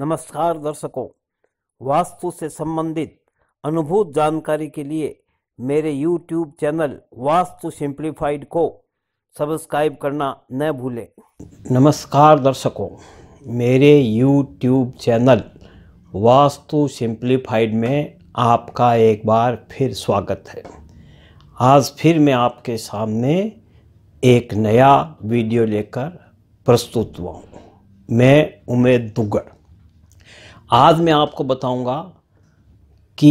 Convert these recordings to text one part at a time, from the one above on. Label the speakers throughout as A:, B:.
A: नमस्कार दर्शकों वास्तु से संबंधित अनुभूत जानकारी के लिए मेरे यूट्यूब चैनल वास्तु सिंप्लीफाइड को सब्सक्राइब करना न भूलें नमस्कार दर्शकों मेरे यूट्यूब चैनल वास्तु सिंप्लीफाइड में आपका एक बार फिर स्वागत है आज फिर मैं आपके सामने एक नया वीडियो लेकर प्रस्तुत हुआ हूँ मैं उमेद दुगड़ आज मैं आपको बताऊंगा कि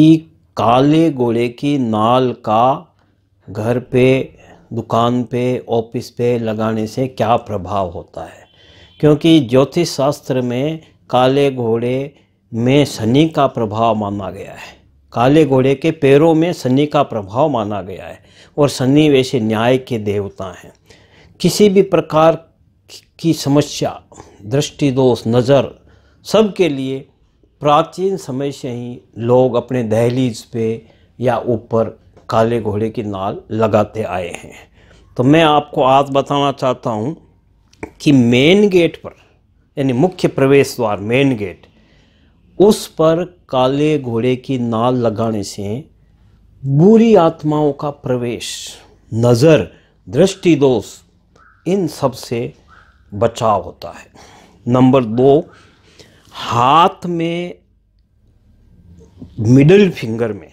A: काले घोड़े की नाल का घर पे दुकान पे ऑफिस पे लगाने से क्या प्रभाव होता है क्योंकि ज्योतिष शास्त्र में काले घोड़े में शनि का प्रभाव माना गया है काले घोड़े के पैरों में शनि का प्रभाव माना गया है और शनि वैसे न्याय के देवता हैं किसी भी प्रकार की समस्या दृष्टि दोष नज़र सबके लिए प्राचीन समय से ही लोग अपने दहलीज पे या ऊपर काले घोड़े की नाल लगाते आए हैं तो मैं आपको आज बताना चाहता हूँ कि मेन गेट पर यानी मुख्य प्रवेश द्वार मेन गेट उस पर काले घोड़े की नाल लगाने से बुरी आत्माओं का प्रवेश नज़र दृष्टि दोष इन सब से बचाव होता है नंबर दो हाथ में मिडल फिंगर में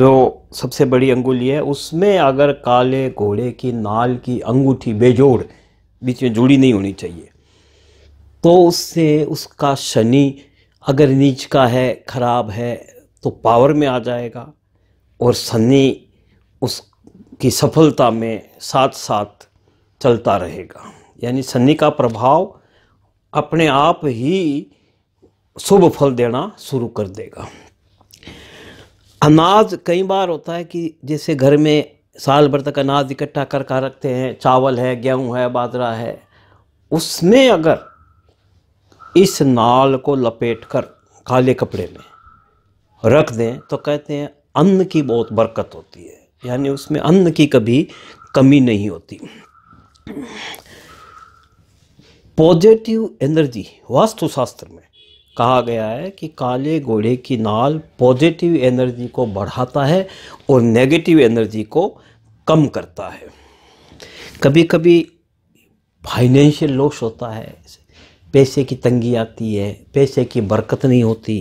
A: जो सबसे बड़ी अंगुली है उसमें अगर काले घोड़े की नाल की अंगूठी बेजोड़ बीच में जुड़ी नहीं होनी चाहिए तो उससे उसका शनि अगर नीच का है खराब है तो पावर में आ जाएगा और शनि उसकी सफलता में साथ साथ चलता रहेगा यानी शनि का प्रभाव अपने आप ही शुभ फल देना शुरू कर देगा अनाज कई बार होता है कि जैसे घर में साल भर तक अनाज इकट्ठा कर कर रखते हैं चावल है गेहूं है बाजरा है उसमें अगर इस नाल को लपेट कर काले कपड़े में रख दें तो कहते हैं अन्न की बहुत बरकत होती है यानी उसमें अन्न की कभी कमी नहीं होती पॉजिटिव एनर्जी वास्तुशास्त्र में कहा गया है कि काले घोड़े की नाल पॉजिटिव एनर्जी को बढ़ाता है और नेगेटिव एनर्जी को कम करता है कभी कभी फाइनेंशियल लॉस होता है पैसे की तंगी आती है पैसे की बरकत नहीं होती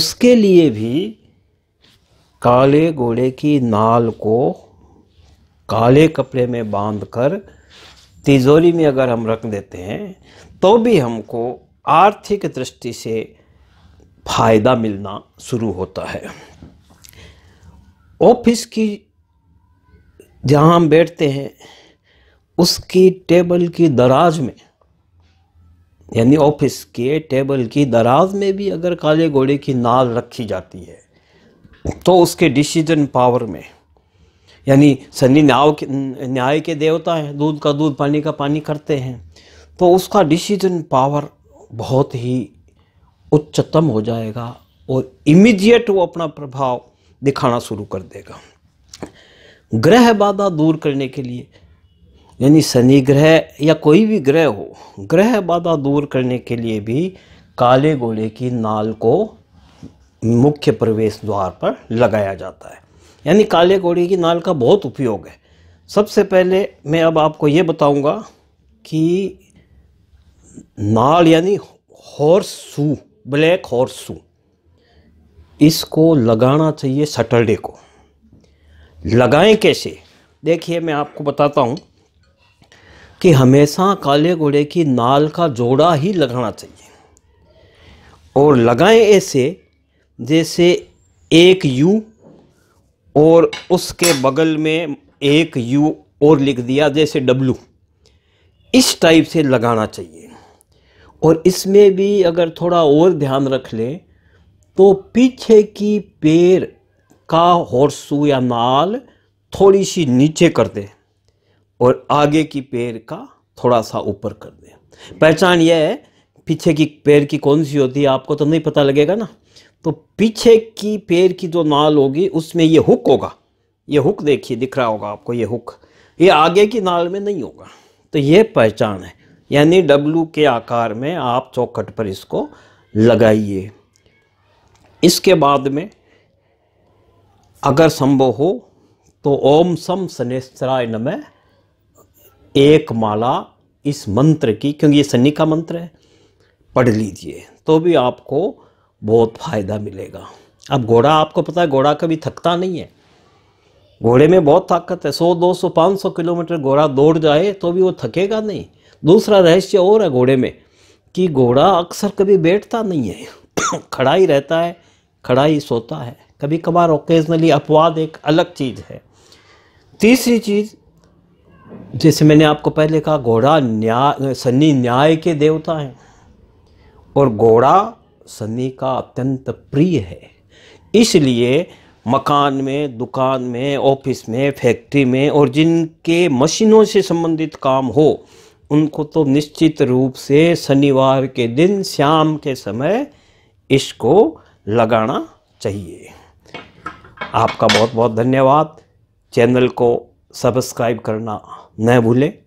A: उसके लिए भी काले घोड़े की नाल को काले कपड़े में बांधकर कर तिजोरी में अगर हम रख देते हैं तो भी हमको आर्थिक दृष्टि से फ़ायदा मिलना शुरू होता है ऑफिस की जहाँ हम बैठते हैं उसकी टेबल की दराज में यानी ऑफिस के टेबल की दराज में भी अगर काले घोड़े की नाल रखी जाती है तो उसके डिसीजन पावर में यानी सनी न्याव के न्याय के देवता हैं दूध का दूध पानी का पानी करते हैं तो उसका डिसीजन पावर बहुत ही उच्चतम हो जाएगा और इमीडिएट वो अपना प्रभाव दिखाना शुरू कर देगा ग्रह बाधा दूर करने के लिए यानी शनि ग्रह या कोई भी ग्रह हो ग्रह बाधा दूर करने के लिए भी काले गोले की नाल को मुख्य प्रवेश द्वार पर लगाया जाता है यानी काले घोड़े की नाल का बहुत उपयोग है सबसे पहले मैं अब आपको ये बताऊंगा कि नाल यानी horse shoe black horse shoe इसको लगाना चाहिए सटरडे को लगाएं कैसे देखिए मैं आपको बताता हूँ कि हमेशा काले घोड़े की नाल का जोड़ा ही लगाना चाहिए और लगाएं ऐसे जैसे एक यू और उसके बगल में एक यू और लिख दिया जैसे डब्लू इस टाइप से लगाना चाहिए और इसमें भी अगर थोड़ा और ध्यान रख लें तो पीछे की पैर का हॉर्सू या नाल थोड़ी सी नीचे कर दें और आगे की पैर का थोड़ा सा ऊपर कर दें पहचान यह है पीछे की पैर की कौन सी होती है आपको तो नहीं पता लगेगा ना तो पीछे की पैर की जो नाल होगी उसमें ये हुक होगा ये हुक देखिए दिख रहा होगा आपको ये हुक ये आगे की नाल में नहीं होगा तो ये पहचान है यानी डब्लू के आकार में आप चौखट पर इसको लगाइए इसके बाद में अगर संभव हो तो ओम सम शनेश्वराय नमः एक माला इस मंत्र की क्योंकि ये सन्नी का मंत्र है पढ़ लीजिए तो भी आपको बहुत फ़ायदा मिलेगा अब घोड़ा आपको पता है घोड़ा कभी थकता नहीं है घोड़े में बहुत ताकत है 100, 200, 500 किलोमीटर घोड़ा दौड़ जाए तो भी वो थकेगा नहीं दूसरा रहस्य और है घोड़े में कि घोड़ा अक्सर कभी बैठता नहीं है खड़ा ही रहता है खड़ा ही सोता है कभी कभार ओकेजनली अपवाद एक अलग चीज़ है तीसरी चीज़ जैसे मैंने आपको पहले कहा घोड़ा न्याय सन्नी न्याय के देवता हैं और घोड़ा सनी का अत्यंत प्रिय है इसलिए मकान में दुकान में ऑफिस में फैक्ट्री में और जिनके मशीनों से संबंधित काम हो उनको तो निश्चित रूप से शनिवार के दिन शाम के समय इसको लगाना चाहिए आपका बहुत बहुत धन्यवाद चैनल को सब्सक्राइब करना न भूलें